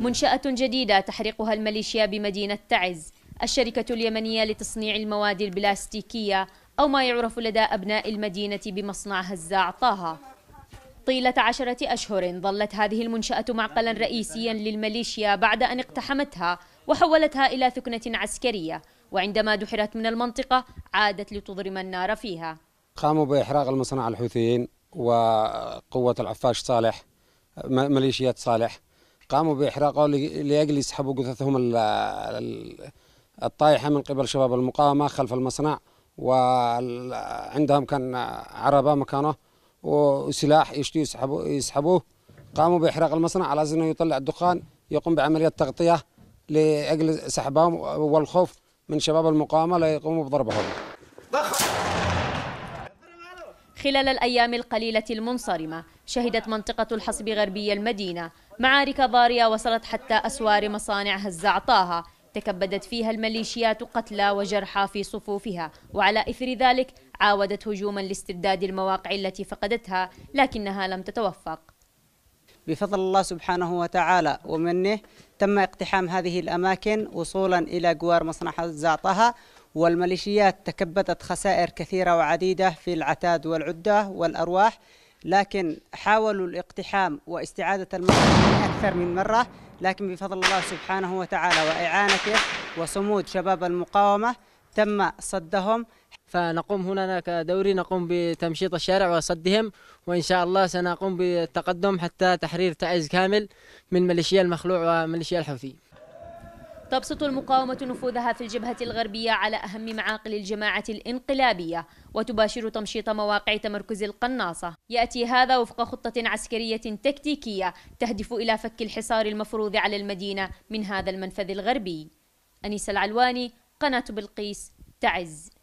منشأة جديدة تحرقها الميليشيا بمدينة تعز الشركة اليمنية لتصنيع المواد البلاستيكية أو ما يعرف لدى أبناء المدينة بمصنع هزاع طه طيلة عشرة أشهر ظلت هذه المنشأة معقلا رئيسيا للميليشيا بعد أن اقتحمتها وحولتها إلى ثكنة عسكرية وعندما دحرت من المنطقة عادت لتضرم النار فيها قاموا بإحراق المصنع الحوثيين وقوة العفاش صالح ميليشيات صالح قاموا بإحراقه لأجل يسحبوا جثثهم الطائحة من قبل شباب المقاومة خلف المصنع وعندهم كان عربة مكانه وسلاح يشتوا يسحبوه, يسحبوه قاموا بإحراق المصنع على أساس أنه يطلع الدخان يقوم بعملية تغطية لأجل سحبهم والخوف من شباب المقاومة لا يقوموا بضربهم خلال الأيام القليلة المنصرمة شهدت منطقة الحصب غربية المدينة معارك ضارية وصلت حتى أسوار مصانع هز عطاها تكبدت فيها الميليشيات قتلى وجرحى في صفوفها وعلى إثر ذلك عاودت هجوما لاستبداد المواقع التي فقدتها لكنها لم تتوفق بفضل الله سبحانه وتعالى ومنه تم اقتحام هذه الأماكن وصولا إلى جوار مصنع الزعطها والميليشيات تكبدت خسائر كثيرة وعديدة في العتاد والعدة والأرواح لكن حاولوا الاقتحام واستعادة المسلمين أكثر من مرة لكن بفضل الله سبحانه وتعالى وإعانته وصمود شباب المقاومة تم صدهم فنقوم هنا كدوري نقوم بتمشيط الشارع وصدهم وإن شاء الله سنقوم بالتقدم حتى تحرير تعز كامل من ميليشيا المخلوع وميليشيا الحوثي تبسط المقاومة نفوذها في الجبهة الغربية على أهم معاقل الجماعة الانقلابية وتباشر تمشيط مواقع تمركز القناصة يأتي هذا وفق خطة عسكرية تكتيكية تهدف إلى فك الحصار المفروض على المدينة من هذا المنفذ الغربي أنيس العلواني قناة بلقيس تعز